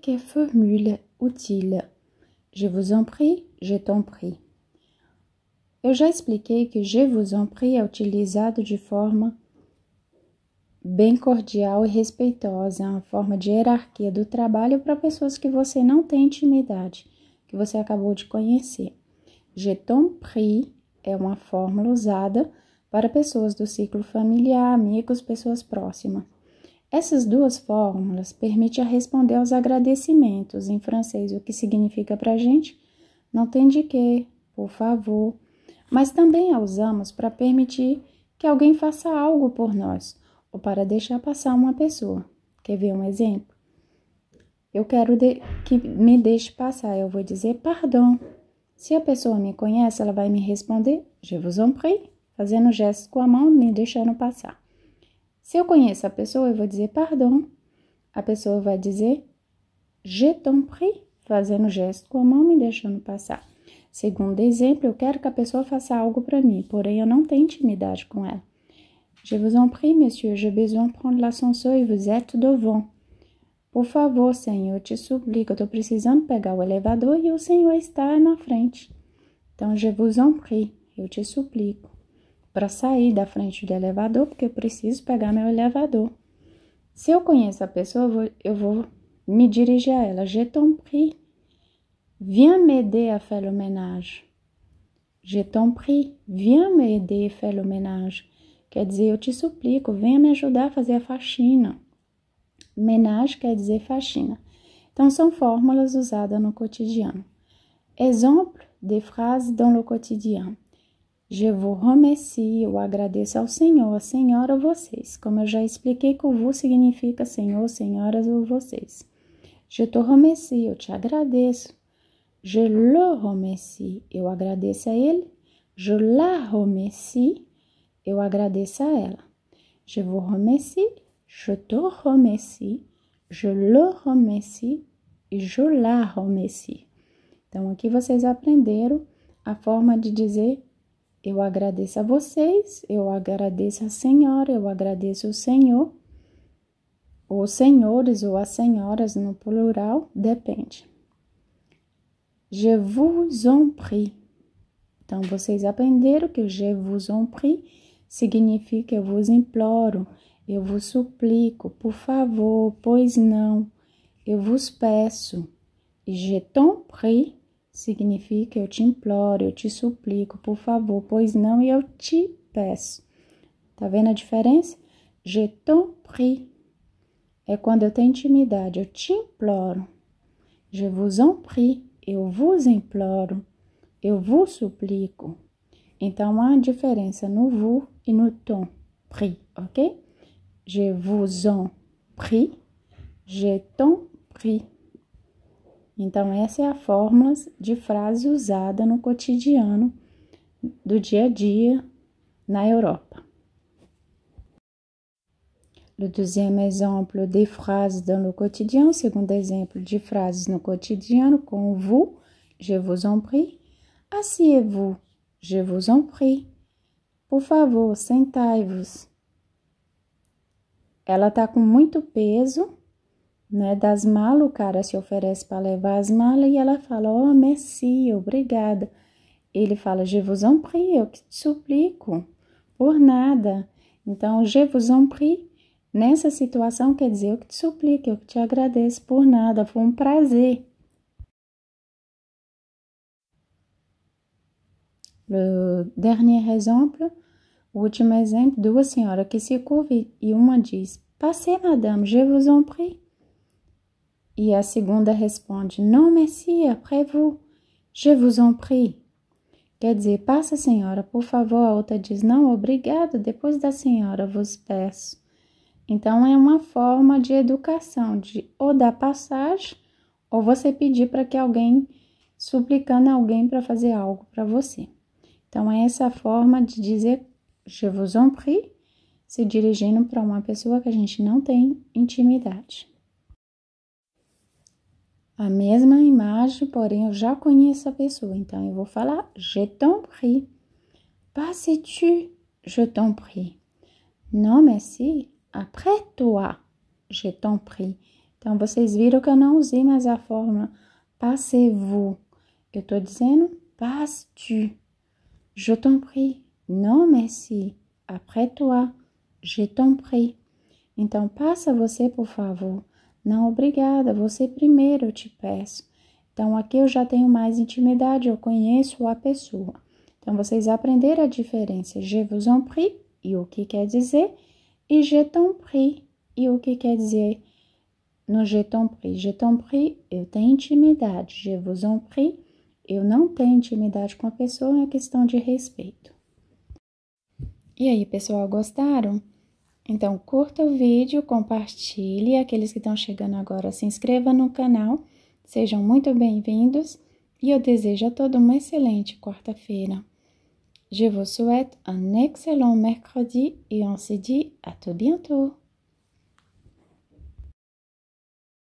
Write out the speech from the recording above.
quelques formules utiles. Je vous en prie, je t'en prie. Eu já expliquei que je vous en prie é utilizado de forma bem cordial e respeitosa, uma forma de hierarquia do trabalho para pessoas que você não tem intimidade, que você acabou de conhecer. Je t'en prie é uma fórmula usada para pessoas do ciclo familiar, amigos, pessoas próximas. Essas duas fórmulas permitem responder aos agradecimentos em francês, o que significa para a gente não tem de quê, por favor, mas também a usamos para permitir que alguém faça algo por nós ou para deixar passar uma pessoa. Quer ver um exemplo? Eu quero que me deixe passar, eu vou dizer pardon. Se a pessoa me conhece, ela vai me responder je vous en prie, fazendo gesto com a mão, me deixando passar. Se eu conheço a pessoa, eu vou dizer pardon. A pessoa vai dizer je t'en prie, fazendo gesto com a mão, me deixando passar. Segundo exemplo, eu quero que a pessoa faça algo para mim, porém eu não tenho intimidade com ela. Je vous en prie, monsieur, j'ai besoin de prendre l'ascenseur et vous êtes devant. Por favor, senhor, te suplico, eu estou precisando pegar o elevador e o senhor está na frente. Então, je vous en prie, eu te suplico para sair da frente do elevador, porque eu preciso pegar meu elevador. Se eu conheço a pessoa, eu vou, eu vou me dirigir a ela. Je t'en prie, viens m'aider à faire le ménage. Je t'en prie, viens m'aider à faire le ménage. Quer dizer, eu te suplico, venha me ajudar a fazer a faxina. Ménage quer dizer faxina. Então, são fórmulas usadas no cotidiano. Exemplo de frases dans le quotidien. Je vous remercie, eu agradeço ao Senhor, Senhora ou vocês. Como eu já expliquei que o vous significa Senhor, Senhoras ou vocês. Je te remercie, eu te agradeço. Je le remercie, eu agradeço a ele. Je la remercie, eu agradeço a ela. Je vous remercie, je te remercie, je le remercie e je la remercie. Então aqui vocês aprenderam a forma de dizer eu agradeço a vocês, eu agradeço a Senhora, eu agradeço o Senhor, os senhores ou as senhoras no plural, depende. Je vous en prie. Então, vocês aprenderam que je vous en prie significa eu vos imploro, eu vos suplico, por favor, pois não, eu vos peço. je t'en prie Significa eu te imploro, eu te suplico, por favor, pois não, e eu te peço. Tá vendo a diferença? Je t'en prie. É quando eu tenho intimidade, eu te imploro. Je vous en prie, eu vos imploro, eu vos suplico. Então há diferença no vous e no ton prie, ok? Je vous en prie, je t'en prie. Então, essa é a fórmula de frase usada no cotidiano do dia a dia na Europa. Le deuxième exemple de frases dans le quotidien, segundo exemplo de frases no cotidiano com vous, je vous en prie. Asseyez-vous, je vous en prie. Por favor, sentai-vos. Ela está com muito peso né, das malas, o cara se oferece para levar as malas e ela fala, oh, merci, obrigada. Ele fala, je vous en prie, eu que te suplico, por nada. Então, je vous en prie, nessa situação quer dizer, eu que te suplico, eu que te agradeço por nada, foi um prazer. Le dernier exemple, o último exemplo, duas senhoras que se curvam e uma diz, passez madame, je vous en prie. E a segunda responde: Não, Messias, après vous, je vous en prie. Quer dizer, passa, senhora, por favor. A outra diz: Não, obrigado, depois da senhora, vos peço. Então, é uma forma de educação, de ou dar passagem, ou você pedir para que alguém, suplicando alguém para fazer algo para você. Então, é essa forma de dizer je vous en prie, se dirigindo para uma pessoa que a gente não tem intimidade a mesma imagem, porém eu já conheço a pessoa, então eu vou falar je t'en prie. Passes-tu? Je t'en prie. Non, merci. Après toi, je t'en prie. Então vocês viram que eu não usei mais a forma passez-vous. Eu estou dizendo passes-tu? Je t'en prie. Non, merci. Après toi, je t'en prie. Então passa você, por favor. Não, obrigada, você primeiro, eu te peço. Então, aqui eu já tenho mais intimidade, eu conheço a pessoa. Então, vocês aprenderam a diferença je vous en prie e o que quer dizer, e je t'en prie e o que quer dizer no je t'en prie. Je t'en prie, eu tenho intimidade, je vous en prie, eu não tenho intimidade com a pessoa, é questão de respeito. E aí, pessoal, gostaram? Então, curta o vídeo, compartilhe. Aqueles que estão chegando agora, se inscreva no canal. Sejam muito bem-vindos e eu desejo a todos uma excelente quarta-feira. Je vous souhaite un excellent mercredi et on se dit à tout bientôt.